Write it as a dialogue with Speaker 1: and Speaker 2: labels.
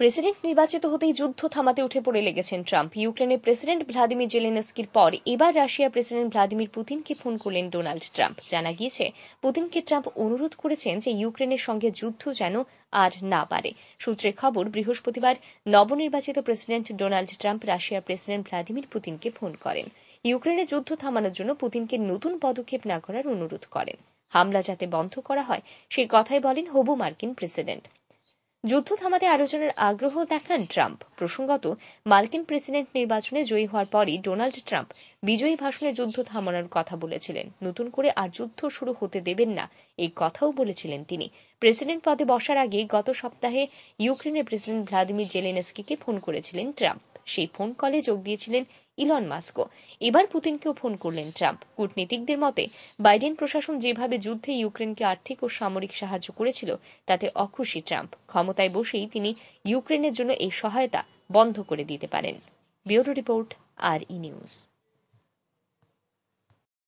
Speaker 1: president নির্বাচিত হতেই যুদ্ধ থামাতে উঠে পড়ে লেগেছেন ট্রাম্প ইউক্রেনের প্রেসিডেন্ট ভ্লাদিমির জেলেনস্কির পর এবার রাশিয়ার প্রেসিডেন্ট ভ্লাদিমির পুতিনকে ফোন করলেন ডোনাল্ড ট্রাম্প জানা গিয়েছে পুতিনকে ট্রাম্প অনুরোধ করেছেন যে ইউক্রেনের সঙ্গে যুদ্ধ যেন আর না পারে সূত্রের খবর বৃহস্পতিবার নবনির্বাচিত প্রেসিডেন্ট ডোনাল্ড ট্রাম্প রাশিয়ার প্রেসিডেন্ট ভ্লাদিমির পুতিনকে ফোন করেন ইউক্রেনের যুদ্ধ থামানোর জন্য পুতিনকে নতুন পদক্ষেপ না করার অনুরোধ করেন হামলা যাতে বন্ধ করা হয় সেই কথাই বলেন হবু মার্কিন প্রেসিডেন্ট যুদ্ধ থামাতে আলোচনার আগ্রহ দেখান ট্রাম্প প্রসঙ্গত মার্কিন প্রেসিডেন্ট নির্বাচনে জয়ী হওয়ার পরই ডোনাল্ড ট্রাম্প বিজয়ী ভাষণে যুদ্ধ থামানোর কথা বলেছিলেন নতুন করে আর যুদ্ধ শুরু হতে দেবেন না এই কথাও বলেছিলেন তিনি প্রেসিডেন্ট পদে বসার আগে গত সপ্তাহে ইউক্রেনের প্রেসিডেন্ট ভ্লাদিমির জেলেনস্কিকে ফোন করেছিলেন ট্রাম্প সেই ফোন কলে যোগ দিয়েছিলেন ইলন মাস্কো এবার পুতিনকেও ফোন করলেন ট্রাম্প কূটনীতিকদের মতে বাইডেন প্রশাসন যেভাবে যুদ্ধে ইউক্রেনকে আর্থিক ও সামরিক সাহায্য করেছিল তাতে অখুশি ট্রাম্প ক্ষমতায় বসেই তিনি ইউক্রেনের জন্য এই সহায়তা বন্ধ করে দিতে পারেন ব্যুরো রিপোর্ট আর ই নিউজ